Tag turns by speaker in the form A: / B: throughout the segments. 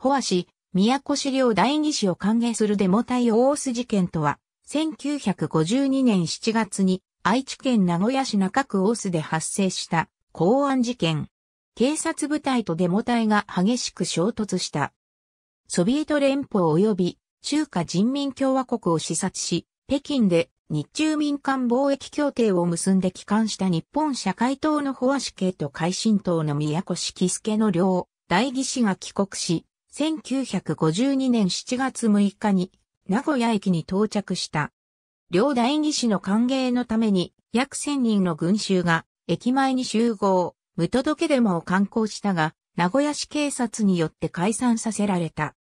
A: ホア氏、宮古資料第二子を歓迎するデモ隊大須事件とは、1952年7月に愛知県名古屋市中区大須で発生した公安事件。警察部隊とデモ隊が激しく衝突した。ソビエト連邦及び中華人民共和国を視察し、北京で日中民間貿易協定を結んで帰還した日本社会党のホア氏系と海進党の宮古式助の両大義士が帰国し、1952年7月6日に名古屋駅に到着した。両代議士の歓迎のために約1000人の群衆が駅前に集合、無届けデモを刊行したが、名古屋市警察によって解散させられた。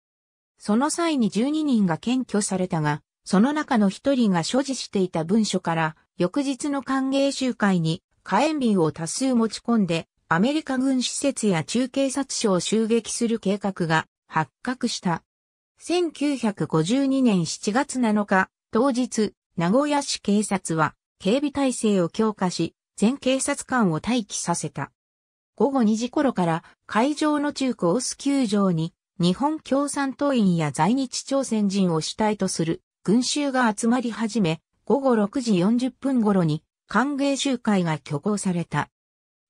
A: その際に12人が検挙されたが、その中の1人が所持していた文書から、翌日の歓迎集会に火炎瓶を多数持ち込んで、アメリカ軍施設や中警察署を襲撃する計画が発覚した。1952年7月7日、当日、名古屋市警察は警備体制を強化し、全警察官を待機させた。午後2時頃から会場の中古オス球場に日本共産党員や在日朝鮮人を主体とする群衆が集まり始め、午後6時40分頃に歓迎集会が挙行された。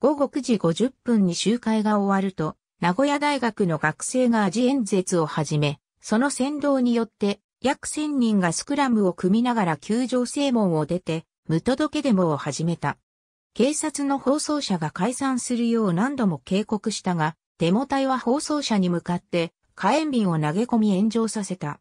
A: 午後9時50分に集会が終わると、名古屋大学の学生がアジ演説を始め、その先導によって、約1000人がスクラムを組みながら球場正門を出て、無届けデモを始めた。警察の放送者が解散するよう何度も警告したが、デモ隊は放送者に向かって、火炎瓶を投げ込み炎上させた。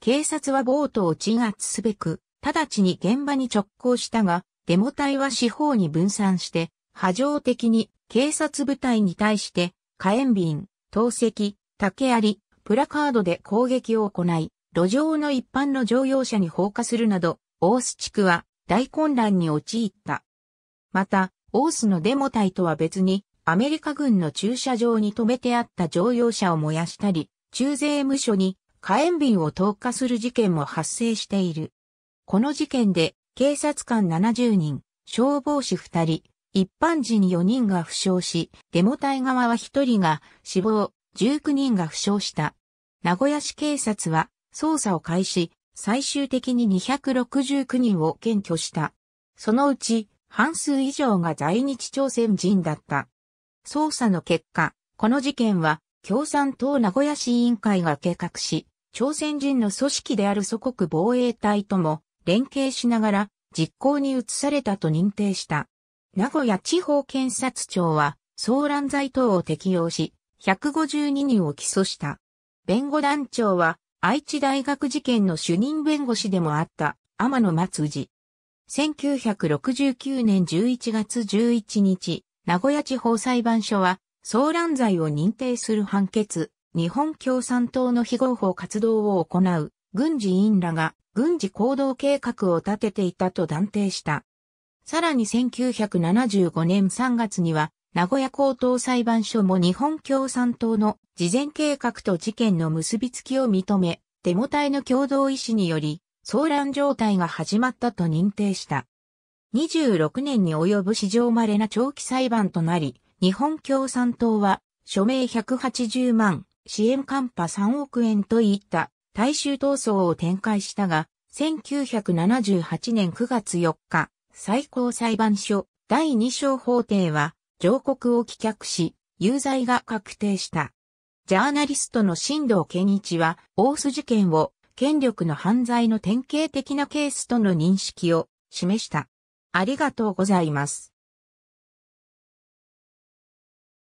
A: 警察はボートを鎮圧すべく、直ちに現場に直行したが、デモ隊は四方に分散して、波状的に警察部隊に対して火炎瓶、投石、竹槍、プラカードで攻撃を行い、路上の一般の乗用車に放火するなど、オース地区は大混乱に陥った。また、オースのデモ隊とは別に、アメリカ軍の駐車場に止めてあった乗用車を燃やしたり、中税務署に火炎瓶を投下する事件も発生している。この事件で、警察官70人、消防士2人、一般人に4人が負傷し、デモ隊側は1人が死亡、19人が負傷した。名古屋市警察は捜査を開始、最終的に269人を検挙した。そのうち半数以上が在日朝鮮人だった。捜査の結果、この事件は共産党名古屋市委員会が計画し、朝鮮人の組織である祖国防衛隊とも連携しながら実行に移されたと認定した。名古屋地方検察庁は、騒乱罪等を適用し、152人を起訴した。弁護団長は、愛知大学事件の主任弁護士でもあった、天野松次。1969年11月11日、名古屋地方裁判所は、騒乱罪を認定する判決、日本共産党の非合法活動を行う、軍事委員らが、軍事行動計画を立てていたと断定した。さらに1975年3月には、名古屋高等裁判所も日本共産党の事前計画と事件の結びつきを認め、デモ隊の共同意志により、騒乱状態が始まったと認定した。26年に及ぶ史上稀な長期裁判となり、日本共産党は、署名180万、支援カンパ3億円といった大衆闘争を展開したが、1978年9月4日、最高裁判所第2章法廷は上告を棄却し、有罪が確定した。ジャーナリストの新藤健一は、大須事件を権力の犯罪の典型的なケースとの認識を示した。ありがとうございます。